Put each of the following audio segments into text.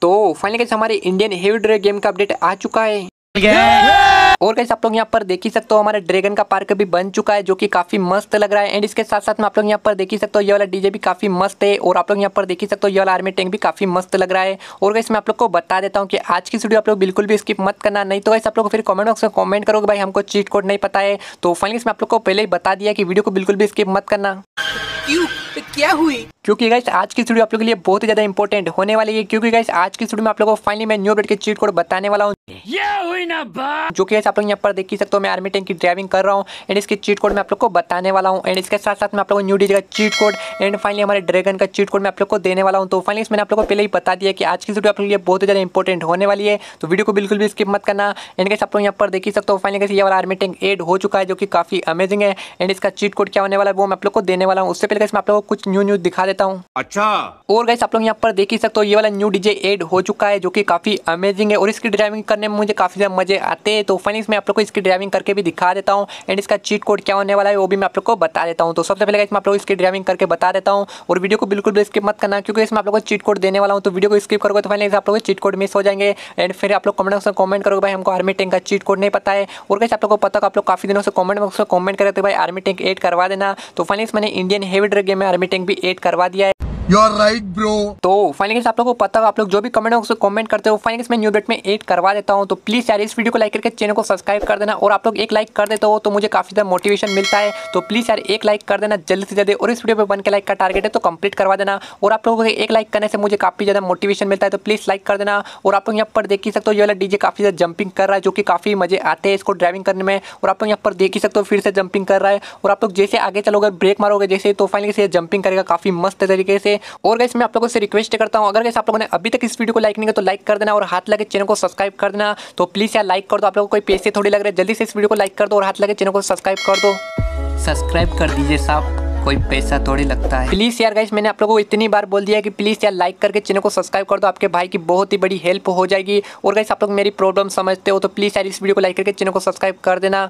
तो फाइनली कैसे हमारे इंडियन हेवी ड्रैग गेम का अपडेट आ चुका है और कैसे आप लोग यहाँ पर देख ही सकते हो हमारे ड्रैगन का पार्क भी बन चुका है जो कि काफी मस्त लग रहा है एंड इसके साथ साथ में आप लोग यहाँ पर देख ही सकते हो ये वाला डीजे भी काफी मस्त है और आप लोग यहाँ पर देख ही सकते हो ये वाला आर्मी टैंक भी काफी मस्त लग रहा है और कैसे मैं आप लोग को बता देता हूँ कि आज की वीडियो आप लोग बिल्कुल भी स्किप मत करना नहीं तो वैसे आप लोग फिर कॉमेंट बॉक्स में कॉमेंट करोगे भाई हमको चीट कोड नहीं पता है तो फाइनली इसमें आप लोग को पहले ही बता दिया कि वीडियो को बिल्कुल भी स्किप मत करना तो क्या हुई क्योंकि गाइस आज की स्टूडियो आप लोग के लिए बहुत ही ज्यादा इंपॉर्टेंट होने वाली है क्योंकि गाइस आज की स्टूडियो में आप लोगों को फाइनली मैं न्यू अपडेट के चीट कोड बताने वाला हूँ सकते हैं ये हुई ना बात जो कि आप लोग यहाँ पर देख ही सकते हो मैं आर्मी टैंक की ड्राइविंग कर रहा हूँ एंड इसके चीट कोड मैं आप लोग को बताने वाला हूँ एंड इसके साथ साथ मैं आप लोगों को न्यू डीजे का चीट कोड एंड फाइनली हमारे ड्रैगन का चीट कोड मैं आप लोग को देने वाला हूँ तो फाइनली मैंने आप लोग को पहले ही बता दिया कि आज की वीडियो आप लोग लिए बहुत ज़्यादा इंपॉर्टेंट होने वाली है तो वीडियो को बिल्कुल भी स्किप मत करना एंड कैसे आप लोग यहाँ पर देख ही सकते हो फाइनली कैसे ये वाला आर्मी टैंक एड हो चुका है जो कि काफ़ी अमेजिंग है एंड इसका चीट कोड क्या होने वाला है वो मैं आप लोग को देने वाला हूँ उससे पहले कैसे मैं आप लोग को कुछ न्यू न्यूज दिखा देता हूँ अच्छा और गैस आप लोग यहाँ पर देख ही सकते हो ये वाला न्यू डीजे एड हो चुका है जो कि काफ़ी अमेजिंग है और इसकी ड्राइविंग कर करने में मुझे काफ़ी ज़्यादा मज़े आते हैं तो फनीस मैं आप लोग को इसकी ड्राइविंग करके भी दिखा देता हूँ एंड इसका चीट कोड क्या होने वाला है वो भी मैं आप लोग को बता देता हूँ तो सबसे पहले इसमें आप लोग इसकी ड्राइविंग करके बता देता हूँ और वीडियो को बिल्कुल भी स्किप मत करना क्योंकि इसमें आप लोग को चीट कोड देने वाला हूँ तो वीडियो को स्किप करोगे तो फाइनल आप लोग चीट कोड मिस हो जाएंगे एंड फिर आप लोग कमेंट बॉक्स में कमेंट करोगे भाई हमको आर्मी टैंक का चीट कोड नहीं पता है और कैसे आप लोग को पता आप लोग काफ़ी दिनों से कमेंट बॉक्स में कमेंट करते भाई आर्मी टैंक एड करवा देना तो फाइनल मैंने इंडियन हेवी ड्रग गेम में आर्मी टैंक भी एड करवा दिया है राइट ब्रो तो फाइनली आप लोग को पता है आप लोग जो भी कमेंट हो उसको कमेंट करते हो फाइनल में न्यू डेट में एड करवा देता हूँ तो प्लीज यार इस वीडियो को लाइक करके चैनल को सब्सक्राइब कर देना और आप लोग एक लाइक कर देते हो तो मुझे काफी ज्यादा मोटिवेशन मिलता है तो प्लीज यार एक लाइक कर देना जल्दी से जल्दी और इस वीडियो पर बन के लाइक का टारगेट है तो कंप्लीट करवा देना और आप लोगों को एक लाइक करने से मुझे काफी ज्यादा मोटिवेशन मिलता है तो प्लीज लाइक कर देना और आप लोग यहाँ पर देख ही सकते हो ये वाला डीजे काफी ज्यादा जंपिंग कर रहा है जो कि काफी मजे आते हैं इसको ड्राइविंग करने में और आप लोग यहाँ पर देख ही सकते हो फिर से जंपिंग कर रहा है और आप लोग जैसे आगे चलोगे ब्रेक मारोगे जैसे तो फाइनल जंपिंग करेगा काफी मस्त तरीके से और गैस मैं आप लोगों से रिक्वेस्ट करता हूँ अगर गैस आप लोगों ने अभी तक इस वीडियो को लाइक नहीं किया तो लाइक कर देना और हाथ लगे चैनल को सब्सक्राइब कर देना तो प्लीज़ यार लाइक कर दो आप लोगों को कोई पैसे थोड़ी लग रहे जल्दी से इस वीडियो को लाइक कर दो और हाथ लगे चैनल को सब्सक्राइब कर दो सब्सक्राइब कर दीजिए साहब कोई पैसा थोड़ी लगता है प्लीज़ यार गाइस मैंने आप लोगों को इतनी बार बोल दिया कि प्लीज़ यार लाइक करके चैनल को सब्सक्राइब कर दो आपके भाई की बहुत ही बड़ी हेल्प हो जाएगी और गाइस आप लोग मेरी प्रॉब्लम समझते हो तो प्लीज़ यार इस वीडियो को लाइक करके चैनल को सब्सक्राइब कर देना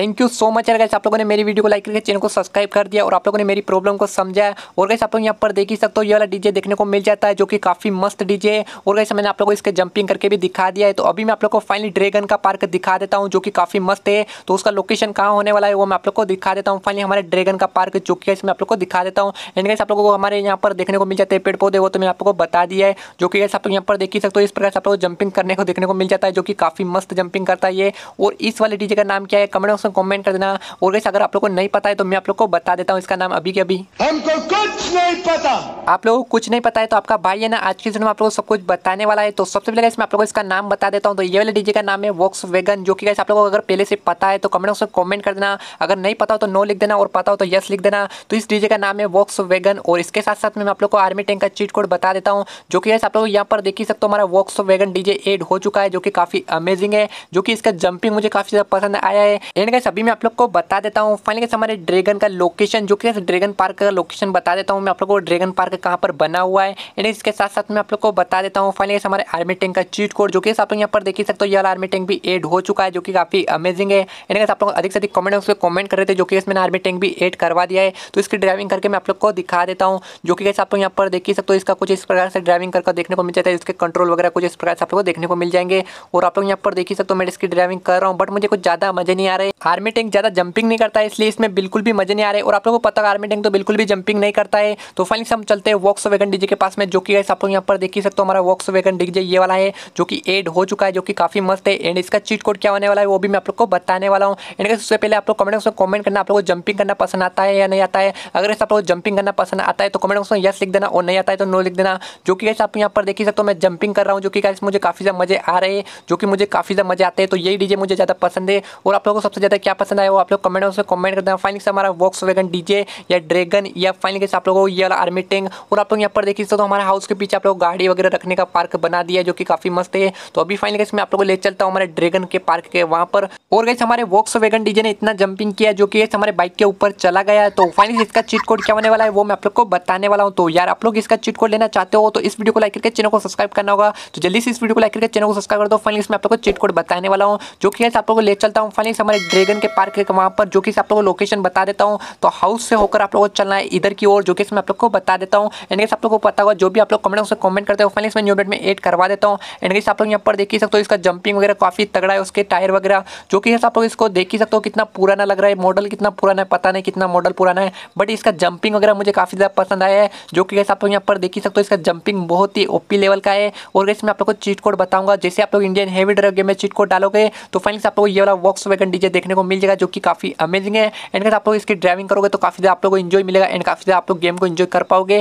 थैंक यू सो मच अगर आप लोगों ने मेरी वीडियो को लाइक करके चैनल को सब्सक्राइब कर दिया और आप लोगों ने मेरी प्रॉब्लम को समझा और कैसे आप लोग यहाँ पर देख ही सकते हो ये वाला डीजे देखने को मिल जाता है जो कि काफ़ी मस्त डीजे है और कैसे मैंने आप लोगों को इसके जंपिंग करके भी दिखा दिया है तो अभी मैं आप लोग को फाइनली ड्रैगन का पार्क दिखा देता हूँ जो कि काफ़ी मस्त है तो उसका लोकेशन कहाँ होने वाला है वो मैं आप लोग को दिखा देता हूँ फाइनली हमारे ड्रैगन का पार्क जो कि मैं आप लोग को दिखा देता हूँ एंड कैसे आप लोगों को हमारे यहाँ पर देखने को मिल जाते हैं पेड़ पौधे वो तो मैंने आप लोगों को बता दिया है जो कि आप लोग यहाँ पर देख ही सकते हो इस प्रकार से आप लोग जंपिंग करने को देखने को मिल जाता है जो कि काफ़ी मस्त जंपिंग करता है ये और इस वाले डीजे का नाम क्या है कमेंट बॉक्स तो कॉमेंट कर देना और कैसे अगर आप लोग को नहीं पता है तो मैं आप लोग को बता देता हूँ इसका नाम अभी के अभी हमको कुछ नहीं पता आप लोग कुछ नहीं पता है तो आपका भाई है ना आज के दिन में आप लोग सब कुछ बताने वाला है तो सबसे पहले इसमें आप लोग इसका नाम बता देता हूँ तो ये वाले डीजे का नाम है वॉक्स वेगन जो कि आप लोग को अगर पहले से पता है तो कमेंट बॉक्स में कॉमेंट कर देना अगर नहीं पता हो तो नो लिख देना और पता हो तो यस लिख देना तो इस डीजे का नाम है वॉक्स वेगन और इसके साथ साथ में आप लोग को आर्मी टैंक का चीट कोड बता देता हूँ जो कि आप लोग यहाँ पर देख ही सकते हो हमारा वॉक्स वेगन डीजे एड हो चुका है जो कि काफी अमेजिंग है जो कि इसका जंपिंग मुझे काफी ज्यादा पसंद आया है एंड गए अभी मैं आप लोग को बता देता हूँ फाइनली हमारे ड्रैगन का लोकेशन जो कि ड्रैगन पार्क का लोकेशन बता देता हूँ मैं आप लोग को ड्रैगन पार्क कहाँ पर बना हुआ है एंड इसके साथ साथ मैं आप लोग को बता देता हूँ फाइनली हमारे आर्मी टैंक का चीट कोड जो कि आप लोग यहाँ पर देख ही सकते हो यार आर्मी टैंक भी एड हो चुका है जो कि काफ़ी अमेजिंग है एंड आप लोग अधिक से अधिक कमेंट उसको कमेंट कर रहे थे जो कि इसमें आर्मी टैंक भी एड करवा दिया है तो इसकी ड्राइविंग करके मैं आप लोग को दिखा देता हूँ जो कि कैसे आप लोग यहाँ पर देख ही सकते हो इसका कुछ इस प्रकार से ड्राइविंग करके देखने को मिल जाता है इसके कंट्रोल वगैरह कुछ इस प्रकार से आप लोग को देखने को मिल जाएंगे और आप लोग यहाँ पर देख ही सकते हो मैं इसकी ड्राइविंग कर रहा हूँ बट मुझे कुछ ज़्यादा मज़े नहीं आ रहे आर्मी टैंक ज़्यादा जंपिंग नहीं करता है इसलिए इसमें बिल्कुल भी मज़े नहीं आ रहे और आप लोगों को पता है आर्मी टैंक तो बिल्कुल भी जंपिंग नहीं करता है तो फाइनली हम चलते हैं वॉक्स वेगन डीजे के पास में जो कि आप लोग यहाँ पर देख ही सकते हो हमारा वॉक्स वेगन डीजे ये वाला है जो कि एड हो चुका है जो कि काफ़ी मस्त है एंड इसका चीट कोड क्या होने वाला है वो भी मैं आप लोग को बताने वाला हूँ एंड सबसे पहले आप लोग कमेंट बॉक्स में कमेंट करना आप लोगों को जंपिंग करना पसंद आता है या नहीं आता है अगर आप लोग जंपिंग करना पसंद आता है तो कमेंट बॉक्स में यस लिख देना और नहीं आता है तो नो लिख देना जो कि आप यहाँ पर देख ही सकते हो मैं जंपिंग कर रहा हूँ जो कि मुझे काफ़ी ज़्यादा मज़े आ रहे हैं जो कि मुझे काफ़ी ज़्यादा मज़े आते हैं तो यही डीजे मुझे ज़्यादा पसंद है और आप लोगों को सबसे ज़्यादा क्या पसंद आया वो आप लोग कमेंट बॉक्स में कमेंट करते हैं फाइनल से हमारा वॉक्स वेगन डीजे या ड्रैगन या फाइनल आप लोगों को ये वाला आर्मी टेंग और आप लोग यहाँ पर देखिए तो हमारे हाउस के पीछे आप लोग गाड़ी वगैरह रखने का पार्क बना दिया जो कि काफ़ी मस्त है तो अभी फाइनल गैस मैं आप लोगों को ले चलता हूँ हमारे ड्रैगन के पार्क के वहाँ पर और गैस हमारे वॉक्स वेगन डीजे ने इतना जंपिंग किया जो कि हमारे बाइक के ऊपर चला गया तो फाइनली इसका चीट कोड क्या होने वाला है वो मैं आप लोग को बताने वाला हूँ तो यार आप लोग इसका चीट कोड लेना चाहते हो तो इस वीडियो को लाइक करके चैनल को सब्सक्राइब करना होगा तो जल्दी से इस वीडियो को लाइक करके चैनल को सब्सक्राइब कर दो फाइनली इसमें आप लोग को चीट कोड बताने वाला हूँ जो कि आप लोग को ले चलता हूँ फाइनली हमारे ड्रैगन के पार्क है वहाँ पर जो कि आप लोगों को लोकेशन बता देता हूँ तो हाउस से होकर आप लोगों को चलना है इधर की ओर जो कि मैं आप लोग को बता देता हूँ एंड आप लोग को पता होगा जो भी आप लोग कमेंट से कमेंट करते हो फाइनली मैं न्यू अपडेट में एड करवा देता हूँ एंड आप लोग यहाँ पर देख ही सकते हो इसका जंपिंग वगैरह काफ़ी तगड़ा है उसके टायर वगैरह जो कि आप लोग इसको देख ही सकते हो कितना पुराना लग रहा है मॉडल कितना पुराना है पता नहीं कितना मॉडल पुराना है बट इसका जंपिंग वगैरह मुझे काफ़ी ज़्यादा पसंद आया है जो कि आप लोग यहाँ पर देख ही सकते हो इसका जंपिंग बहुत ही ओपी लेवल का है और गैस मैं आप लोग को चीट कोड बताऊंगा जैसे आप लोग इंडियन हैवी ड्रग गेम में चीट कोड डालोगे तो फाइनली आप लोग ये वाला वॉक्स वैगन डीजे देखने देखने को मिल जाएगा जो कि काफ़ी अमेजिंग है एंड आप लोग इसकी ड्राइविंग करोगे तो काफ़ी ज़्यादा आप लोग को इन्जॉय मिलेगा एंड काफ़ी ज़्यादा आप लोग गेम को इन्जॉय कर पाओगे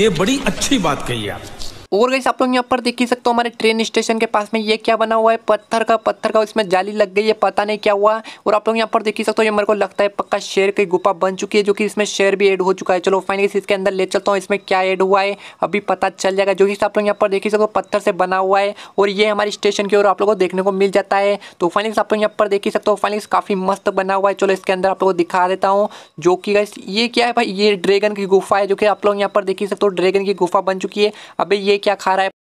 ये बड़ी अच्छी बात कही आप और गई आप लोग यहाँ पर देख ही सकते हो हमारे ट्रेन स्टेशन के पास में ये क्या बना हुआ है पत्थर का पत्थर का उसमें जाली लग गई है पता नहीं क्या हुआ और आप लोग यहाँ पर देख ही सकते हो ये मेरे को लगता है पक्का शेर की गुफा बन चुकी है जो कि इसमें शेर भी एड हो चुका है चलो फाइनली इसके अंदर ले चलता हूँ इसमें क्या एड हुआ है अभी पता चल जाएगा जो कि आप लोग यहाँ पर देख ही सकते हो पत्थर से बना हुआ है और ये हमारे स्टेशन की ओर आप लोग को देखने को मिल जाता है तो फाइनली आप लोग यहाँ पर देख ही सकते हो फाइनली काफ़ी मस्त बना हुआ है चलो इसके अंदर आप लोग को दिखा देता हूँ जो कि ये क्या है भाई ये ड्रैगन की गुफा है जो कि आप लोग यहाँ पर देख ही सकते हो ड्रैगन की गुफा बन चुकी है अभी ये क्या खा रहा है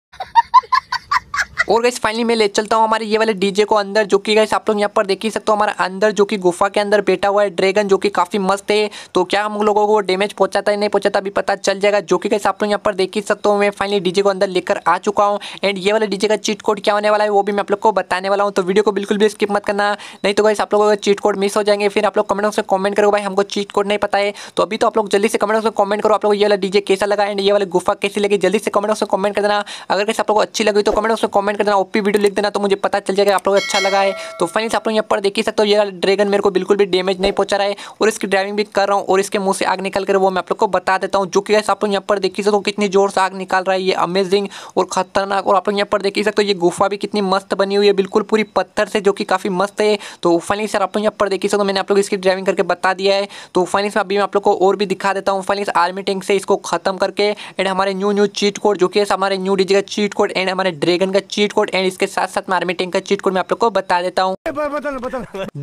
और गैस फाइनली मैं ले चलता हूँ हमारे ये वाले डीजे को अंदर जो कि गैस आप लोग यहाँ पर देख ही सकते हो हमारा अंदर जो कि गुफा के अंदर बैठा हुआ है ड्रैगन जो कि काफ़ी मस्त है तो क्या हम लोगों को डैमेज पहुँचाता है नहीं पहुँचाता अभी पता चल जाएगा जो कि गैस आप लोग यहाँ पर देख ही सकते हो मैं फाइनली डीजे को अंदर लेकर आ चुका हूँ एंड ये वाला डीजे का चीट कोड क्या होने वाला है वो भी मैं आप लोग को बताने वाला हूँ तो वीडियो को बिल्कुल भी स्किप मत करना नहीं तो गैस आप लोगों का चीट कोड मिस हो जाएंगे फिर आप लोग कमेंट बॉक्स में कमेंट करो भाई हमको चीट कोड नहीं पता है तो अभी तो आप लोग जल्दी से कमेंट बॉक्स में कमेंट करो आप लोग ये वाला डीजे कैसा लगा एंड ये वाले गुफा कैसी लगी जल्दी से कमेंट बॉक्स में कमेंट कर देना अगर कैसे आप लोग को अच्छी लगी तो कमेंट बॉक्स में कमेंट कर देना ओपी वीडियो लिख देना तो मुझे पता चल जाएगा आप लोग अच्छा लगा है तो फाइनल आप लोग यहाँ पर देख सकते हो ये ड्रैगन मेरे को बिल्कुल भी डैमेज नहीं पहुंचा रहा है और इसकी ड्राइविंग भी कर रहा हूँ और इसके मुंह से आग निकल कर वो मैं आप लोग को बता देता हूँ जो कि आप लोग यहाँ पर देख सकते हो कितनी जोर से आग निकाल रहा है ये अमेजिंग और खतरनाक और आप लोग यहाँ पर देख सकते हो ये गुफा भी कितनी मस्त बनी हुई है बिल्कुल पूरी पत्थर से जो कि काफ़ी मस्त है तो फाइनल सर आप लोग यहाँ पर देख सकते हो मैंने आप लोग इसकी ड्राइविंग करके बता दिया है तो फाइनल फाइनली अभी मैं आप लोग को और भी दिखा देता हूँ फाइनली आर्मी टैंक से इसको खत्म करके एंड हमारे न्यू न्यू चीट कोड जो कि हमारे न्यू डीजी का चीट कोड एंड हमारे ड्रैगन का चीट चीट कोड एंड इसके साथ साथ मैं आर्मी टैंक का चीट कोड मैं आप लोग को बता देता हूँ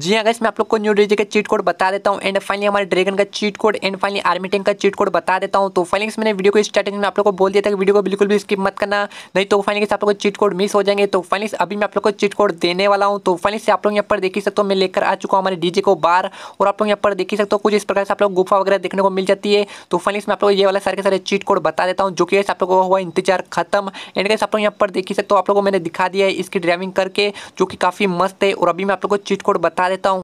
जी हाँ मैं आप लोग को न्यू डीजे का चीट कोड बता देता हूँ एंड फाइनली हमारे ड्रेगन का cheat code and finally army tank का चीट कोड बता देता हूँ तो फाइनली मैंने वीडियो को स्टार्टिंग में आप लोग को बोल दिया था वीडियो को बिल्कुल भी स्किप मत करना नहीं तो फाइनली आप लोग चीट कोड मिस हो जाएंगे तो फाइनली अभी मैं आप लोग को चीट कोड देने वाला हूँ तो फाइनली से आप लोग यहाँ पर देख सकते हो मैं लेकर आ चुका हूँ हमारे डीजे को बार और आप लोग यहाँ पर देख सकते हो कुछ इस प्रकार से आप लोग गुफा वगैरह देखने को मिल जाती है तो फाइनली मैं आप लोग ये वाला सारे सारे चीट कोड बता देता हूँ जो कि आप लोगों को हुआ इंतजार खत्म एंड कैसे आप लोग यहाँ पर देख सकते हो आप लोगों को मैंने दिखा दिया है इसकी ड्राइविंग करके जो कि काफ़ी मस्त है और अभी मैं आप लोग को चीट कोड बता देता हूँ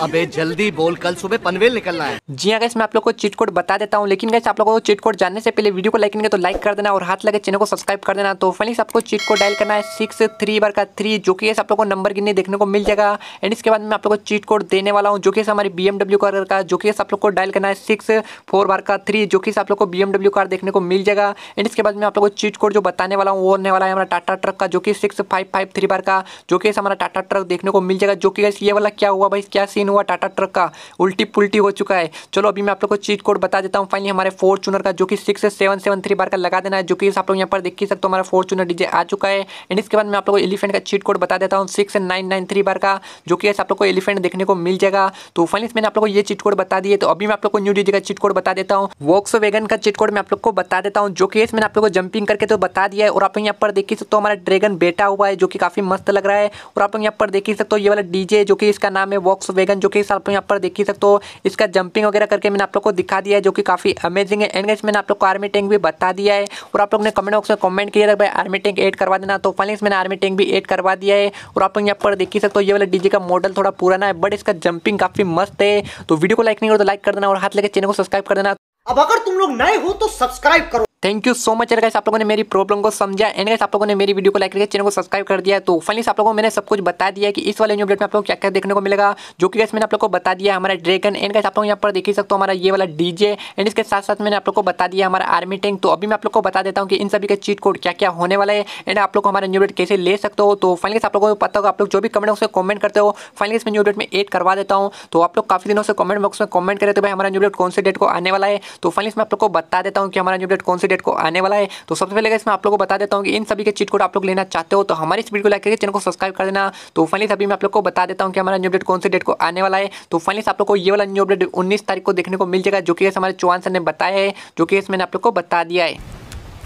अबे जल्दी बोल कल सुबह पनवेल निकलना है जी हाँ मैं आप लोगों को चीट कोड बता देता हूँ लेकिन आप लोगों को चीट कोड जानने से पहले वीडियो को लाइक करेंगे तो लाइक कर देना और हाथ लगे चैनल को सब्सक्राइब कर देना तो फ्रेंड्स आपको चीट कोड डायल करना है सिक्स थ्री बार का थ्री जो कि आप लोगों को नंबर गिनने देखने को मिल जाएगा एंड इसके बाद मैं आप लोग को चीट कोड देने वाला हूँ जो कि हमारी बी एमडब्ल्यू कार का जो कि आप लोग को डायल करना है सिक्स फोर बार का थ्री जो कि आप लोग को बी एमडब्ल्यू कार देखने को मिल जाएगा एंड इसके बाद मैं आप लोग को चीट कोड जो बताने वाला हूँ वो होने वाला है हमारा टाटा ट्रक का जो कि सिक्स फाइव फाइव थ्री बार का जो कि हमारा टाटा ट्रक देखने को मिल जाएगा जो कि ये वाला क्या हुआ हुआ भाई क्या सीन हुआ टाटा ट्रक का उल्टी पुल्टी हो चुका है चलो अभी मैं आप लोग को चीट कोड बता देता हूँ फाइनली हमारे फॉर्चूनर का जो कि सिक्स सेवन सेवन थ्री बार का लगा देना है जो कि आप लोग यहाँ पर देख ही सकते हो हमारा फॉर्चूनर डीजे आ चुका है एंड इसके बाद मैं आप लोग को एलिफेंट का चीट कोड बता देता हूँ सिक्स नाइन नाइन थ्री बार का जो कि आप लोग को एलिफेंट देखने को मिल जाएगा तो फाइनली मैंने आप लोग को ये चीट कोड बता दिए तो अभी मैं आप लोग को न्यू डीजे का चीट कोड बता देता हूँ वॉक्स वेगन का चीट कोड मैं आप लोग को बता देता हूँ जो कि मैंने आप लोग को जंपिंग करके तो बता दिया है और आप लोग यहाँ पर देख ही सकते हो हमारा ड्रैगन बेटा हुआ है जो कि काफी मस्त लग रहा है और आप लोग यहाँ पर देख ही सकते हो ये वाला डीजे जो कि इसका नाम में वॉक्स वेगन जो कि आप यहाँ पर देख ही सकते हो इसका जंपिंग वगैरह करके मैंने आप लोग को दिखा दिया है जो कि काफ़ी अमेजिंग है एंड मैंने आप लोग को आर्मी टैंक भी बता दिया है और आप लोग ने कमेंट बॉक्स में कमेंट किया था भाई आर्मी टैंक एड करवा देना तो फाइनल मैंने आर्मी टैंक भी एड करवा दिया है और आप लोग यहाँ पर देख ही सकते हो ये वाला डीजे का मॉडल थोड़ा पुराना है बट इसका जंपिंग काफ़ी मस्त है तो वीडियो को लाइक नहीं करो तो लाइक कर देना और हाथ लेकर चैनल को सब्सक्राइब कर देना अब अगर तुम लोग नए हो तो सब्सक्राइब करो thank you so much and आप लोगों ने मेरी प्रॉब्लम को समझा एंड आप लोगों ने मेरी वीडियो को लाइक करके चैनल को सब्सक्राइब कर दिया तो फाइनली आप लोगों को मैंने सब कुछ बता दिया कि इस वाले न्यू अपडेट में आप लोग क्या क्या देखने को मिलेगा जो कि गैस मैंने आप लोग को बता दिया हमारा ड्रैगन एंड कैसे आप लोग यहाँ पर देख ही सकते हो हमारा ये वाला डीजे एंड इसके साथ साथ मैंने आप लोग को बता दिया हमारा आर्मी टैंक तो अभी मैं आप लोग को बता देता हूँ कि इन सभी का चीट कोड क्या क्या होने वाला है एंड आप लोग हमारा न्यू अपडेट कैसे ले सकते हो तो फाइनली आप लोगों को पता होगा आप लोग जो भी कमेंट बॉक्स कमेंट करते हो फाइनली इसमें न्यू अपडेट में एड करवा देता हूँ तो आप लोग काफी दिनों से कमेंट बॉक्स में कमेंट करे तो भाई हमारा न्यू अपडेट कौन से डेट को आने वाला है तो फाइनली मैं आप लोग को बता देता हूँ कि हमारा न्यू अपडेट कौन से अपडेट को आने वाला है तो सबसे पहले इसमें आप लोग को बता देता हूँ कि इन सभी के चीट कोड आप लोग लेना चाहते हो तो हमारे इस वीडियो को लाइक करके चैनल को सब्सक्राइब कर देना तो फाइनली सभी मैं आप लोग को बता देता हूँ कि हमारा न्यू अपडेट कौन से डेट को आने वाला है तो फाइनली आप लोग को ये वाला न्यू अपडेट उन्नीस तारीख को देखने को मिल जाएगा जो कि हमारे चौहान सर ने बताया है जो कि मैंने आप लोग को बता दिया है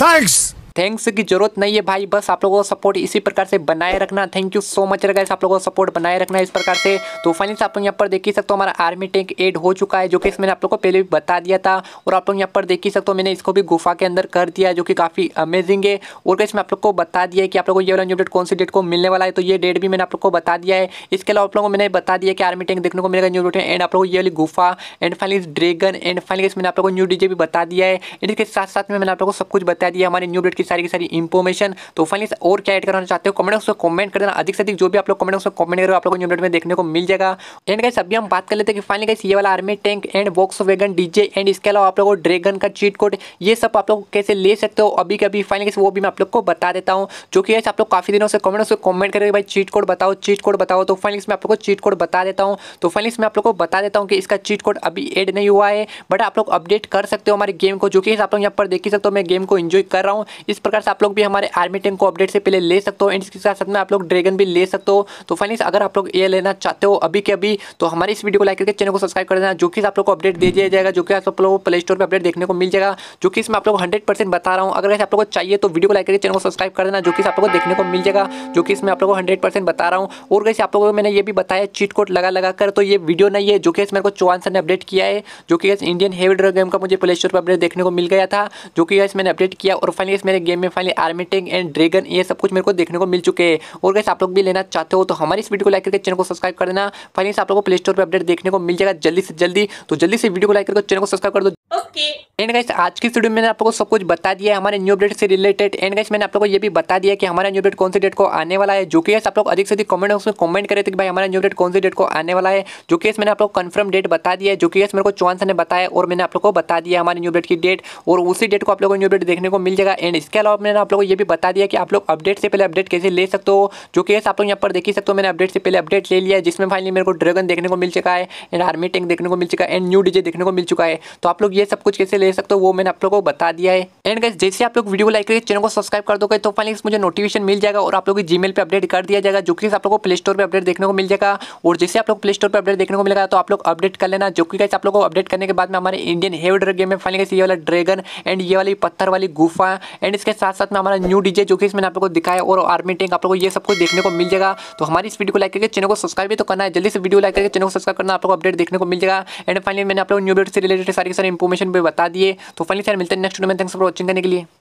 थैंक्स थैंक्स की जरूरत नहीं है भाई बस आप लोगों का सपोर्ट इसी प्रकार से बनाए रखना थैंक यू सो मच रहेगा आप लोगों का सपोर्ट बनाए रखना इस प्रकार से तो फाइनल आप लोग यहाँ पर देख ही सकते हो हमारा आर्मी टैंक एड हो चुका है जो कि मैंने आप लोग को पहले भी बता दिया था और आप लोग यहाँ पर देख ही सकते हो मैंने इसको भी गुफा के अंदर कर दिया जो कि काफ़ी अमेजिंग है और कैसे मैं आप लोग को बता दिया कि आप लोगों को ये वाला न्यू डेट कौन सी डेट को मिलने वाला है तो ये डेट भी मैंने आप लोग को बता दिया है इसके अलावा आप लोगों को मैंने बता दिया कि आर्मी टैंक देखने को मिलेगा न्यू डेट एंड आप लोगों को ये वाली गुफा and finally dragon and finally मैंने आप लोगों को न्यू डीजे भी बता दिया है इनके साथ साथ में मैंने आप लोगों को सब कुछ बता दिया हमारे न्यू डेट की सारी की सारी इंफॉर्मेशन तो फाइनली और क्या ऐड करना चाहते हो कमेंट बॉक्स में कमेंट कर देना अधिक से अधिक जो भी आप लोग कमेंट बॉक्स में कमेंट करो आप लोगों को न्यूडेट में देखने को मिल जाएगा एंड गाइस अभी हम बात कर लेते हैं कि फाइनली गाइस ये वाला army tank and Volkswagen DJ and इसके अलावा आप लोगों को ड्रैगन का चीट कोड ये सब आप लोग कैसे ले सकते हो अभी कभी फाइनली गाइस वो भी मैं आप लोग को बता देता हूँ जो कि आप लोग काफी दिनों से कमेंट बॉक्स में कमेंट करेंगे भाई चीट कोड बताओ चीट कोड बताओ तो फाइनली मैं आप लोग को चीट कोड बता देता हूँ तो फाइनली मैं आप लोग को बता देता हूँ कि इसका चीट कोड अभी एड नहीं हुआ है बट आप लोग अपडेट कर सकते हो हमारे गेम को जो कि आप लोग यहाँ पर देख सकते हो मैं गेम को इन्जॉय कर रहा हूँ इस प्रकार से आप लोग भी हमारे आर्मी टैंक को अपडेट से पहले ले सकते हो एंड इसके साथ साथ में आप लोग ड्रैगन भी ले सकते हो तो फाइनेंस अगर आप लोग ये लेना चाहते हो अभी के अभी तो हमारे इस वीडियो को लाइक करके चैनल को सब्सक्राइब कर देना जो कि आप लोग को अपडेट दे दिया जाएगा जो कि आप लोग प्ले स्टोर पर अपडेट देखने को मिल जाएगा जो कि इसमें आप लोग हंड्रेड बता रहा हूँ अगर आप लोग को चाहिए तो वीडियो को लाइक करके चैनल को सब्सक्राइब कर देना जो कि आप लोग को देखने को मिल जाएगा जो कि इसमें आप लोग को हंड्रेड बता रहा हूँ और कैसे आप लोगों को मैंने ये भी बताया चीट कोड लगा लगा कर तो ये वीडियो नहीं है जो कि मेरे को चौहान सर ने अपडेट किया है जो कि इंडियन हेवी ड्रग गेम का मुझे प्ले स्टोर पर अपडेट देखने को मिल गया था जो कि मैंने अपडेट किया और फाइनली मेरे में गेम में finally army tank and dragon ये सब कुछ मेरे को देखने को मिल चुके हैं और कैसे आप लोग भी लेना चाहते हो तो हमारी इस वीडियो को लाइक करके चैनल को सब्सक्राइब कर देना फाइनली आप लोग को प्ले स्टोर पर अपडेट देखने को मिल जाएगा जल्दी से जल्दी तो जल्दी से वीडियो को लाइक करके चैनल को सब्सक्राइब कर दो ओके एंड गाइस आज की वीडियो में आपको आप लोगों को सब कुछ बता दिया है हमारे न्यू अपडेट से रिलेटेड एंड गाइस मैंने आप लोगों को ये भी बता दिया कि हमारा न्यू अपडेट कौन सी डेट को आने वाला है जो कि आप लोग अधिक से अधिक कमेंट बॉक्स में कमेंट करें थे कि भाई हमारा न्यू अपडेट कौन सी डेट को आने वाला है जो कि मैंने आप लोग कन्फर्म डेट बता दिया है जो कि मेरे को चौहान ने बताया और मैंने आप लोग को बता दिया हमारे न्यू अपडेट की डेट और उसी डेट को आप लोगों को न्यू अपडेट देखने को मिल जाएगा एंड इसके अलावा मैंने आप लोग को ये भी बता दिया कि आप लोग अपडेट से पहले अपडेट कैसे ले सकते हो जो कि आप लोग यहाँ पर देख ही सकते हो मैंने अपडेट से पहले अपडेट ले लिया जिसमें फाइनली मेरे को ड्रैगन देखने को मिल चुका है एंड आर्मी टैंक देखने को मिल चुका है एंड न्यू डीजे देखने को मिल चुका है तो आप लोग ये सब कुछ कैसे ले सकते हो वो मैंने आप लोगों को बता दिया है एंड गाइस जैसे आप लोग वीडियो को लाइक करके चैनल को सब्सक्राइब कर दोगे तो फाइनली मुझे नोटिफिकेशन मिल जाएगा और आप लोग जी मेल पर अपडेट कर दिया जाएगा जो कि आप लोग को प्ले स्टोर पर अपडेट देखने को मिल जाएगा और जैसे आप लोग प्ले स्टोर पर अपडेट देखने को मिलेगा तो आप लोग अपडेट कर लेना जो कि गाइस आप लोग को अपडेट करने के बाद में हमारे इंडियन हेव ड्रग गेम में फाइनली ये वाला ड्रैगन एंड ये वाली पत्थर वाली गुफा एंड इसके साथ साथ में हमारा न्यू डीजे जो कि इसमें आप लोग को दिखाया और आर्मी टैंक आप लोग को ये सब कुछ देखने को मिल जाएगा तो हमारी इस वीडियो को लाइक करके चैनल को सब्सक्राइब भी तो करना है जल्दी से वीडियो लाइक करके चैनल को सब्सक्राइब करना आप लोग अपडेट देखने को मिल जाएगा एंड फाइनली मैंने आप लोग न्यू वीडियो से रिलेटेड सारी सारी इंप्रूव इन्फॉर्मेशन भी बता दिए तो फाइनली सर मिलते हैं नेक्स्ट वीडियो में थैंक्स फॉर वॉचिंग करने के लिए